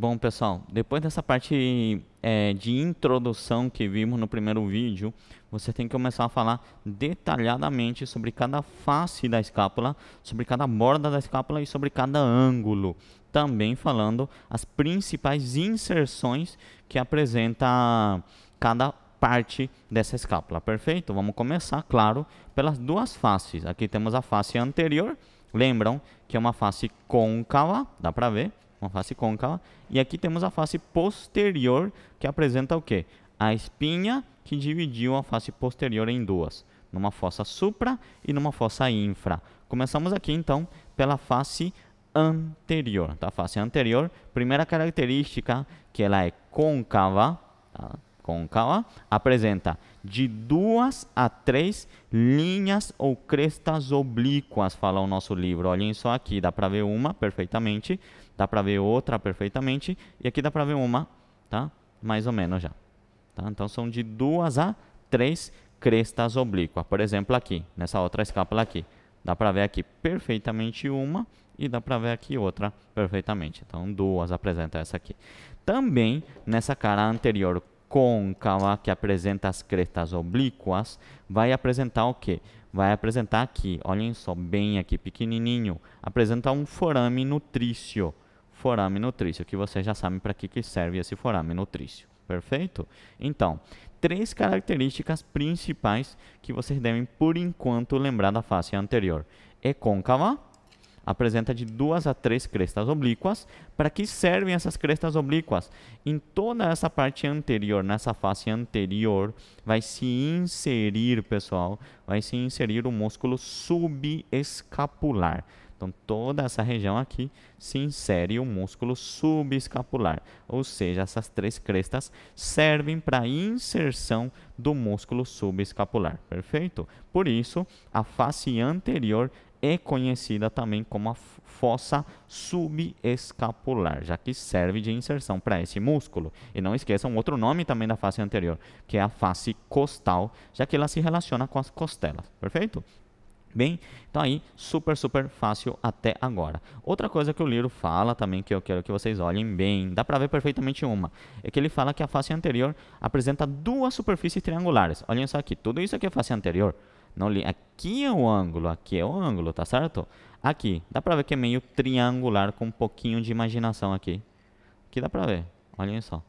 Bom, pessoal, depois dessa parte é, de introdução que vimos no primeiro vídeo, você tem que começar a falar detalhadamente sobre cada face da escápula, sobre cada borda da escápula e sobre cada ângulo. Também falando as principais inserções que apresenta cada parte dessa escápula, perfeito? Vamos começar, claro, pelas duas faces. Aqui temos a face anterior, lembram que é uma face côncava, dá para ver, uma face côncava. E aqui temos a face posterior, que apresenta o quê? A espinha que dividiu a face posterior em duas, numa fossa supra e numa fossa infra. Começamos aqui, então, pela face anterior, tá? A face anterior, primeira característica, que ela é côncava, tá? côncava apresenta de duas a três linhas ou crestas oblíquas, fala o nosso livro. Olhem só aqui, dá para ver uma perfeitamente, dá para ver outra perfeitamente e aqui dá para ver uma, tá? Mais ou menos já. Tá? Então são de duas a três crestas oblíquas. Por exemplo, aqui, nessa outra escápula aqui, dá para ver aqui perfeitamente uma e dá para ver aqui outra perfeitamente. Então, duas apresenta essa aqui. Também nessa cara anterior côncava, que apresenta as crestas oblíquas, vai apresentar o quê? Vai apresentar aqui, olhem só, bem aqui, pequenininho, apresenta um forame nutrício. Forame nutrício, que vocês já sabem para que, que serve esse forame nutrício, perfeito? Então, três características principais que vocês devem, por enquanto, lembrar da face anterior. É côncava, apresenta de duas a três crestas oblíquas. Para que servem essas crestas oblíquas? Em toda essa parte anterior, nessa face anterior, vai se inserir, pessoal, vai se inserir o músculo subescapular. Então, toda essa região aqui se insere o músculo subescapular, ou seja, essas três crestas servem para a inserção do músculo subescapular, perfeito? Por isso, a face anterior é conhecida também como a fossa subescapular, já que serve de inserção para esse músculo. E não esqueçam outro nome também da face anterior, que é a face costal, já que ela se relaciona com as costelas, perfeito? Bem, então aí, super, super fácil até agora. Outra coisa que o livro fala também, que eu quero que vocês olhem bem, dá para ver perfeitamente uma, é que ele fala que a face anterior apresenta duas superfícies triangulares. Olhem só aqui, tudo isso aqui é face anterior. Não li. Aqui é o ângulo, aqui é o ângulo, tá certo? Aqui, dá pra ver que é meio triangular com um pouquinho de imaginação aqui. Aqui dá pra ver, olhem só.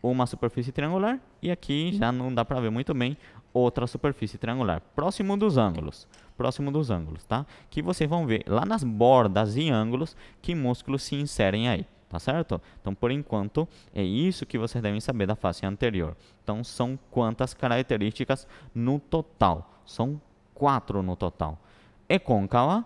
Uma superfície triangular e aqui já não dá pra ver muito bem outra superfície triangular. Próximo dos ângulos, próximo dos ângulos, tá? Que vocês vão ver lá nas bordas e ângulos que músculos se inserem aí tá certo? Então, por enquanto, é isso que vocês devem saber da face anterior. Então, são quantas características no total? São quatro no total. É côncava,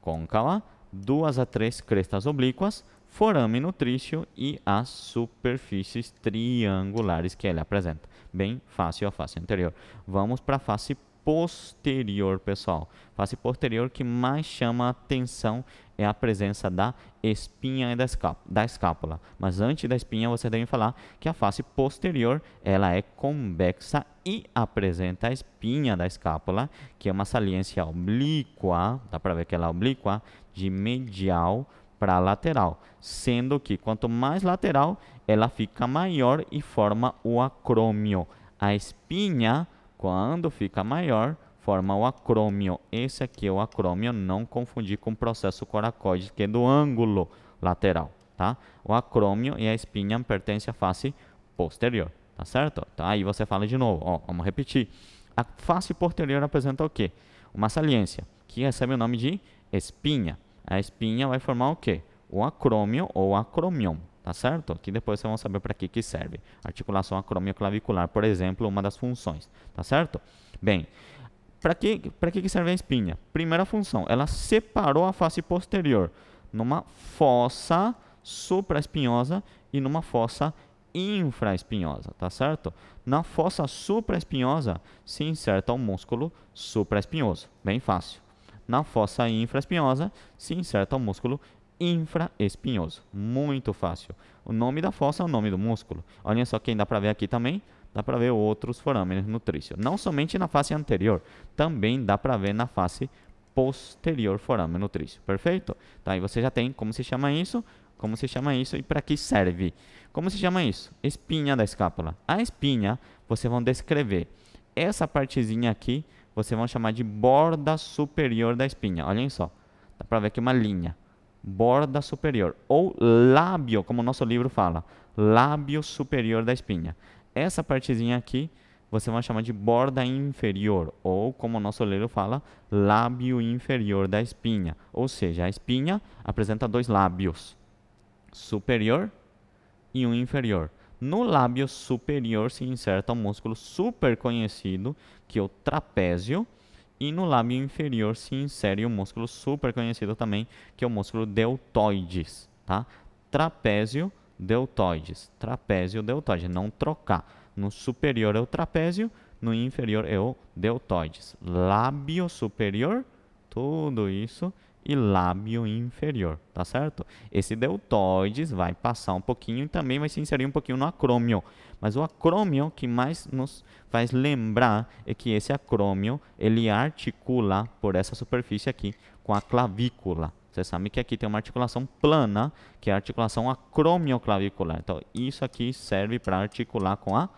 côncava, duas a três crestas oblíquas, forame nutrício e as superfícies triangulares que ele apresenta. Bem fácil a face anterior. Vamos para a face posterior, pessoal. Face posterior que mais chama a atenção é a presença da espinha e da escápula. Mas antes da espinha, você deve falar que a face posterior ela é convexa e apresenta a espinha da escápula, que é uma saliência oblíqua, dá para ver que ela é oblíqua, de medial para lateral, sendo que quanto mais lateral, ela fica maior e forma o acrômio. A espinha, quando fica maior, forma o acrômio. Esse aqui é o acrômio, não confundir com o processo coracoide, que é do ângulo lateral, tá? O acrômio e a espinha pertencem à face posterior, tá certo? Tá, aí você fala de novo, ó, vamos repetir. A face posterior apresenta o quê? Uma saliência, que recebe o nome de espinha. A espinha vai formar o quê? O acrômio ou acromion, tá certo? Que depois vocês vão saber para que que serve. Articulação acromioclavicular, por exemplo, uma das funções, tá certo? Bem, para que, pra que serve a espinha? Primeira função, ela separou a face posterior numa fossa supraespinhosa e numa fossa infraespinhosa, tá certo? Na fossa supraespinhosa se inserta o um músculo supraespinhoso, bem fácil. Na fossa infraespinhosa se inserta o um músculo infraespinhoso, muito fácil. O nome da fossa é o nome do músculo. Olha só quem dá para ver aqui também, dá para ver outros forâmenes nutrícios. Não somente na face anterior, também dá para ver na face posterior forame nutrício, perfeito? Tá, aí você já tem como se chama isso, como se chama isso e para que serve. Como se chama isso? Espinha da escápula. A espinha, vocês vão descrever. Essa partezinha aqui, vocês vão chamar de borda superior da espinha. Olhem só, dá para ver aqui uma linha. Borda superior, ou lábio, como o nosso livro fala. Lábio superior da espinha. Essa partezinha aqui você vai chamar de borda inferior, ou como o nosso oleiro fala, lábio inferior da espinha. Ou seja, a espinha apresenta dois lábios, superior e um inferior. No lábio superior se inserta um músculo super conhecido, que é o trapézio, e no lábio inferior se insere um músculo super conhecido também, que é o músculo deltoides, tá? Trapézio, deltoides, trapézio, deltoide, não trocar. No superior é o trapézio, no inferior é o deltoides. Lábio superior, tudo isso, e lábio inferior, tá certo? Esse deltoides vai passar um pouquinho e também vai se inserir um pouquinho no acrômio. Mas o acrômio que mais nos faz lembrar é que esse acrômio, ele articula por essa superfície aqui com a clavícula, você sabe que aqui tem uma articulação plana, que é a articulação acromioclavicular. Então, isso aqui serve para articular com a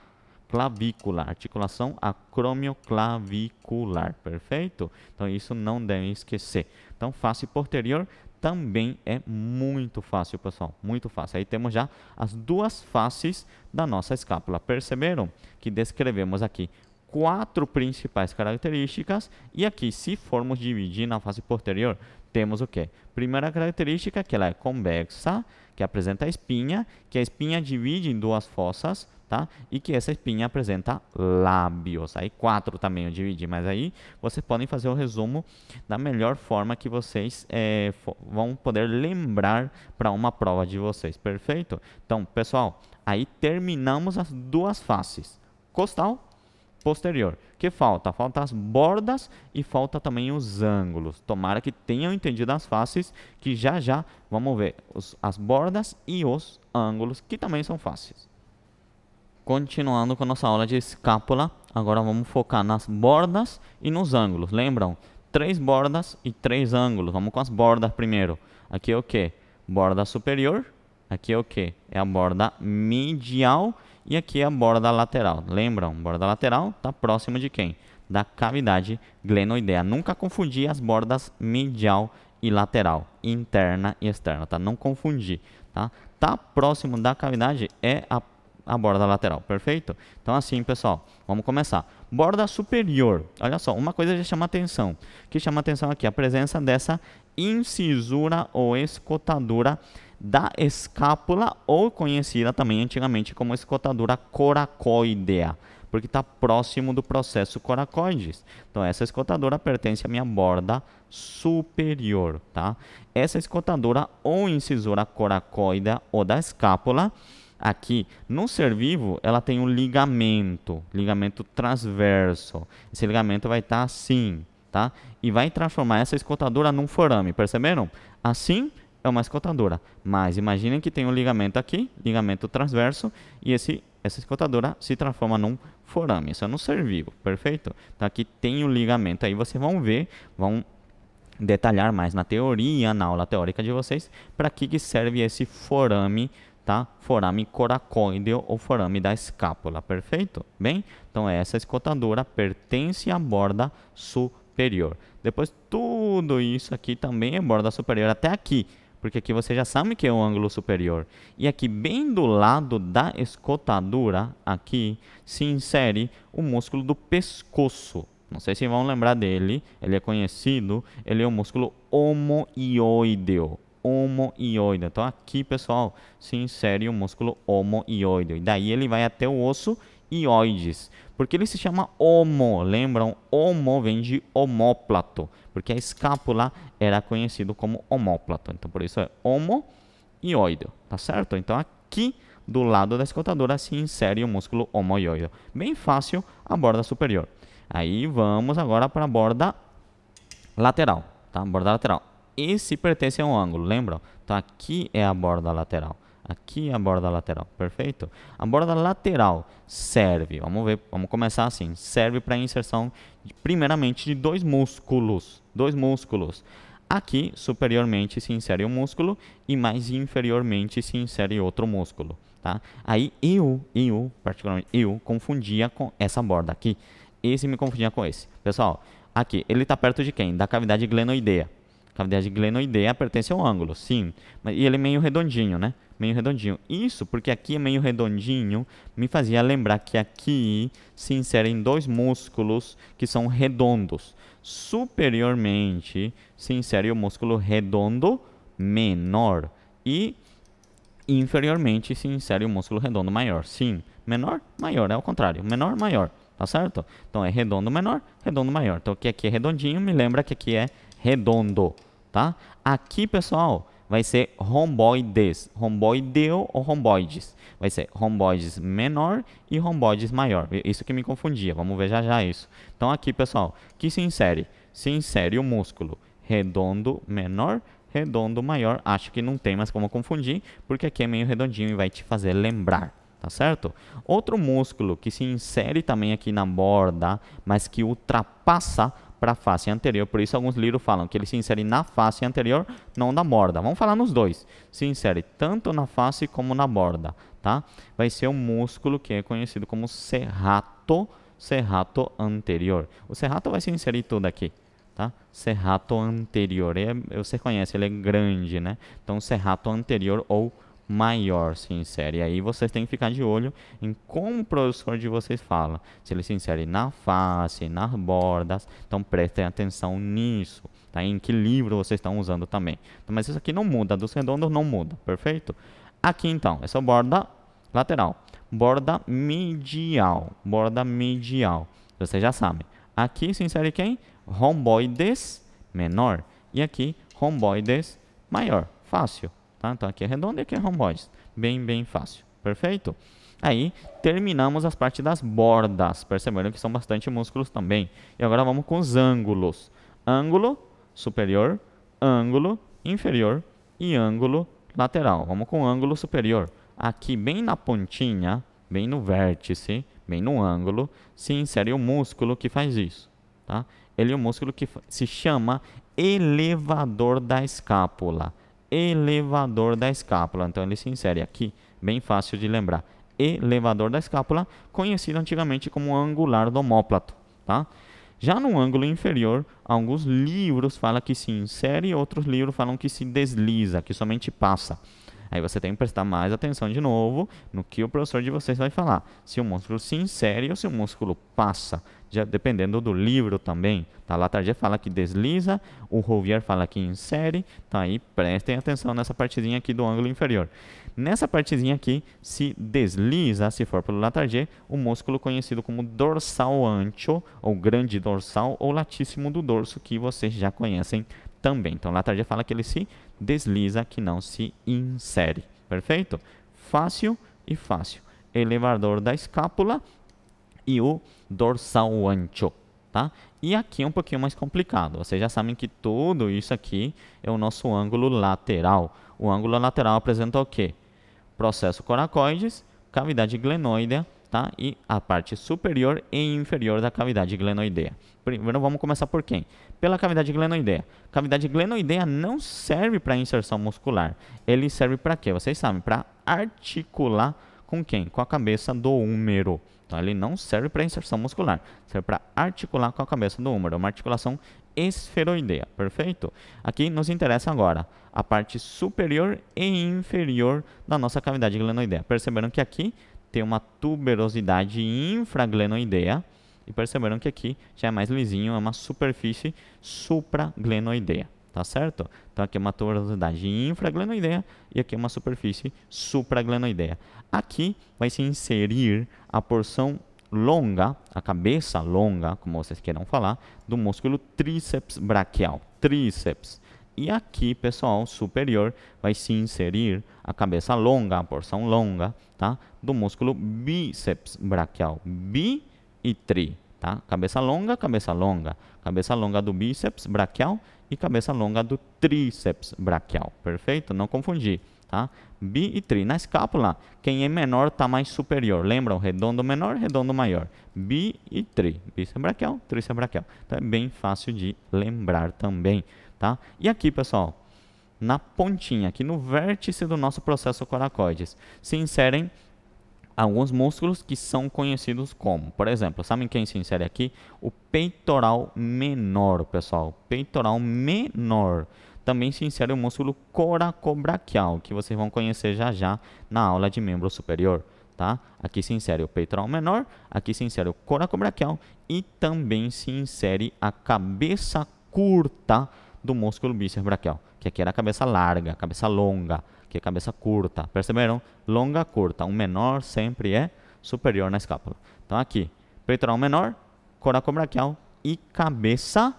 clavícula, articulação acromioclavicular, perfeito? Então, isso não devem esquecer. Então, face posterior também é muito fácil, pessoal, muito fácil. Aí temos já as duas faces da nossa escápula. Perceberam que descrevemos aqui quatro principais características e aqui, se formos dividir na face posterior, temos o quê? Primeira característica que ela é convexa, que apresenta espinha, que a espinha divide em duas fossas, tá? E que essa espinha apresenta lábios. Aí quatro também eu dividi, mas aí vocês podem fazer o resumo da melhor forma que vocês é, vão poder lembrar para uma prova de vocês, perfeito? Então, pessoal, aí terminamos as duas faces, costal posterior. que falta? Falta as bordas e falta também os ângulos. Tomara que tenham entendido as faces, que já já vamos ver os, as bordas e os ângulos, que também são fáceis. Continuando com a nossa aula de escápula, agora vamos focar nas bordas e nos ângulos. Lembram? Três bordas e três ângulos. Vamos com as bordas primeiro. Aqui é o que? Borda superior. Aqui é o que? É a borda medial e aqui é a borda lateral. Lembram? Borda lateral está próxima de quem? Da cavidade glenoidea. Nunca confundir as bordas medial e lateral, interna e externa, tá? Não confundir, tá? Tá próximo da cavidade é a, a borda lateral, perfeito? Então assim, pessoal, vamos começar. Borda superior. Olha só, uma coisa já chama atenção. que chama atenção aqui? A presença dessa incisura ou escotadura da escápula, ou conhecida também antigamente como escotadura coracoidea, porque está próximo do processo coracoides. Então, essa escotadura pertence à minha borda superior. Tá? Essa escotadura ou incisora coracoidea ou da escápula aqui. No ser vivo, ela tem um ligamento, ligamento transverso. Esse ligamento vai estar tá assim, tá? E vai transformar essa escotadura num forame, perceberam? Assim é uma escotadora. Mas imaginem que tem um ligamento aqui, ligamento transverso, e esse, essa escotadora se transforma num forame. Isso é no ser vivo, perfeito? Então aqui tem o um ligamento. Aí vocês vão ver, vão detalhar mais na teoria, na aula teórica de vocês, para que, que serve esse forame tá? Forame coracoide ou forame da escápula, perfeito? Bem, então essa escotadora pertence à borda superior. Depois tudo isso aqui também é borda superior até aqui porque aqui você já sabe que é o ângulo superior. E aqui bem do lado da escotadura, aqui, se insere o músculo do pescoço. Não sei se vão lembrar dele, ele é conhecido, ele é o músculo homoioideo. Homoioide. Então aqui, pessoal, se insere o músculo homoioide. E daí ele vai até o osso ioides, porque ele se chama homo, lembram? Homo vem de homóplato, porque a escápula era conhecido como homóplato, então por isso é homo ioide, tá certo? Então aqui do lado da escotadora se insere o músculo homo ioide. Bem fácil a borda superior. Aí vamos agora para a borda lateral, tá? Borda lateral. Esse pertence a um ângulo, lembram? Então aqui é a borda lateral. Aqui a borda lateral, perfeito? A borda lateral serve, vamos ver, vamos começar assim, serve para inserção de, primeiramente de dois músculos, dois músculos. Aqui superiormente se insere um músculo e mais inferiormente se insere outro músculo, tá? Aí eu, eu, particularmente eu, confundia com essa borda aqui. Esse me confundia com esse. Pessoal, aqui, ele está perto de quem? Da cavidade glenoidea. Cavidade glenoidea pertence ao ângulo, sim. E ele é meio redondinho, né? Meio redondinho. Isso porque aqui é meio redondinho me fazia lembrar que aqui se inserem dois músculos que são redondos. Superiormente se insere o músculo redondo menor e inferiormente se insere o músculo redondo maior. Sim, menor, maior, é o contrário. Menor, maior, tá certo? Então é redondo menor, redondo maior. Então o que aqui é redondinho me lembra que aqui é redondo, tá? Aqui, pessoal, vai ser romboides, romboideu ou romboides. Vai ser romboides menor e romboides maior. Isso que me confundia, vamos ver já já isso. Então aqui, pessoal, que se insere? Se insere o músculo redondo menor, redondo maior. Acho que não tem mais como confundir, porque aqui é meio redondinho e vai te fazer lembrar. Tá certo? Outro músculo que se insere também aqui na borda, mas que ultrapassa para a face anterior. Por isso, alguns livros falam que ele se insere na face anterior, não na borda. Vamos falar nos dois. Se insere tanto na face como na borda, tá? Vai ser um músculo que é conhecido como serrato, serrato anterior. O serrato vai se inserir tudo aqui, tá? Serrato anterior. É, você conhece, ele é grande, né? Então, serrato anterior ou maior se insere. E aí vocês têm que ficar de olho em como o professor de vocês fala. Se ele é se insere na face, nas bordas. Então prestem atenção nisso. Tá? Em que livro vocês estão usando também. Então, mas isso aqui não muda. Dos redondos não muda. Perfeito? Aqui então, essa é borda lateral. Borda medial. Borda medial. Vocês já sabem. Aqui se insere quem? Romboides menor. E aqui, romboides maior. Fácil. Tá? Então aqui é redondo e aqui é romboide. Bem, bem fácil. Perfeito? Aí terminamos as partes das bordas. Perceberam que são bastante músculos também. E agora vamos com os ângulos. Ângulo superior, ângulo inferior e ângulo lateral. Vamos com o ângulo superior. Aqui bem na pontinha, bem no vértice, bem no ângulo, se insere o músculo que faz isso. Tá? Ele é o músculo que se chama elevador da escápula elevador da escápula. Então ele se insere aqui, bem fácil de lembrar. Elevador da escápula, conhecido antigamente como angular do homóplato, tá? Já no ângulo inferior, alguns livros falam que se insere, outros livros falam que se desliza, que somente passa. Aí você tem que prestar mais atenção de novo no que o professor de vocês vai falar. Se o músculo se insere ou se o músculo passa, já dependendo do livro também. Tá? tarde fala que desliza, o Rouvier fala que insere. Tá? Aí prestem atenção nessa partezinha aqui do ângulo inferior. Nessa partezinha aqui, se desliza, se for pelo Latardier, o músculo conhecido como dorsal ancho, ou grande dorsal, ou latíssimo do dorso, que vocês já conhecem também. Então, letargia fala que ele se desliza, que não se insere. Perfeito? Fácil e fácil. Elevador da escápula e o dorsal ancho. Tá? E aqui é um pouquinho mais complicado. Vocês já sabem que tudo isso aqui é o nosso ângulo lateral. O ângulo lateral apresenta o quê? Processo coracoides, cavidade glenoidea tá? E a parte superior e inferior da cavidade glenoideia. Primeiro vamos começar por quem? Pela cavidade glenoideia. Cavidade glenoideia não serve para inserção muscular. Ele serve para quê? Vocês sabem, para articular com quem? Com a cabeça do húmero. Então ele não serve para inserção muscular, serve para articular com a cabeça do húmero, uma articulação esferoidea, perfeito? Aqui nos interessa agora a parte superior e inferior da nossa cavidade glenoidea. Perceberam que aqui ter uma tuberosidade infraglenoideia. E perceberam que aqui já é mais lisinho, é uma superfície supraglenoideia, tá certo? Então aqui é uma tuberosidade infraglenoideia e aqui é uma superfície supraglenoideia. Aqui vai se inserir a porção longa, a cabeça longa, como vocês queiram falar, do músculo tríceps braquial. Tríceps e aqui, pessoal, superior vai se inserir a cabeça longa, a porção longa, tá? Do músculo bíceps braquial. Bi e tri, tá? Cabeça longa, cabeça longa. Cabeça longa do bíceps braquial e cabeça longa do tríceps braquial. Perfeito? Não confundi, tá? Bi e tri. Na escápula, quem é menor está mais superior. Lembram? Redondo menor, redondo maior. Bi e tri. Bíceps braquial, tríceps braquial. Então é bem fácil de lembrar também. Tá? E aqui, pessoal, na pontinha, aqui no vértice do nosso processo coracoides, se inserem alguns músculos que são conhecidos como, por exemplo, sabem quem se insere aqui? O peitoral menor, pessoal. Peitoral menor. Também se insere o músculo coracobraquial, que vocês vão conhecer já já na aula de membro superior. Tá? Aqui se insere o peitoral menor, aqui se insere o coracobraquial e também se insere a cabeça curta do músculo bíceps braquial, que aqui era é a cabeça larga, a cabeça longa, que é a cabeça curta. Perceberam? Longa, curta. Um menor sempre é superior na escápula. Então aqui, peitoral menor, braquial e cabeça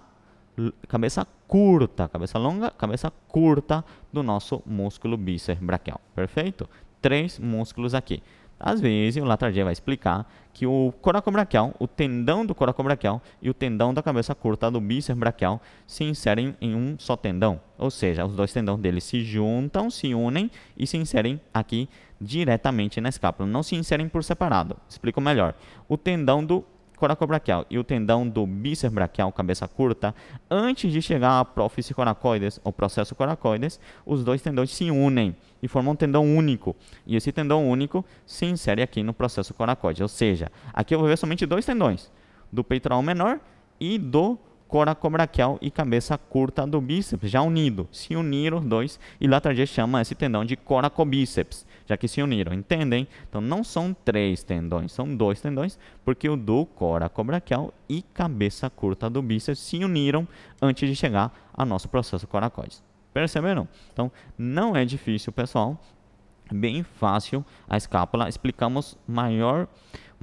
cabeça curta, cabeça longa, cabeça curta do nosso músculo bíceps braquial. Perfeito? Três músculos aqui. Às vezes, o Latardier vai explicar que o coracobraquial, o tendão do coracobraquial e o tendão da cabeça curta do bíceps braquial se inserem em um só tendão. Ou seja, os dois tendões deles se juntam, se unem e se inserem aqui diretamente na escápula. Não se inserem por separado. Explico melhor. O tendão do coracobraquial e o tendão do bíceps braquial, cabeça curta, antes de chegar à prófise coracoides, ou processo coracoides, os dois tendões se unem e formam um tendão único. E esse tendão único se insere aqui no processo coracoide, ou seja, aqui eu vou ver somente dois tendões, do peitoral menor e do cora cobraquial e cabeça curta do bíceps, já unido. Se uniram os dois, e lá Latardier chama esse tendão de coracobíceps, já que se uniram, entendem? Então não são três tendões, são dois tendões, porque o do coracobraquial e cabeça curta do bíceps se uniram antes de chegar ao nosso processo coracoides. Perceberam? Então não é difícil, pessoal. Bem fácil a escápula. Explicamos maior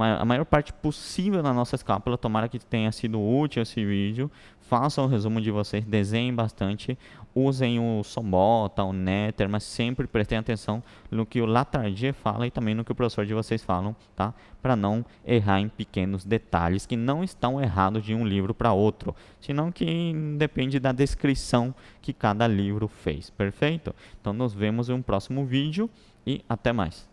a maior parte possível na nossa escápula. Tomara que tenha sido útil esse vídeo. Façam o resumo de vocês, desenhem bastante, usem o sombota o Nether, mas sempre prestem atenção no que o Latardier fala e também no que o professor de vocês falam, tá? Para não errar em pequenos detalhes que não estão errados de um livro para outro, senão que depende da descrição que cada livro fez, perfeito? Então nos vemos em um próximo vídeo e até mais.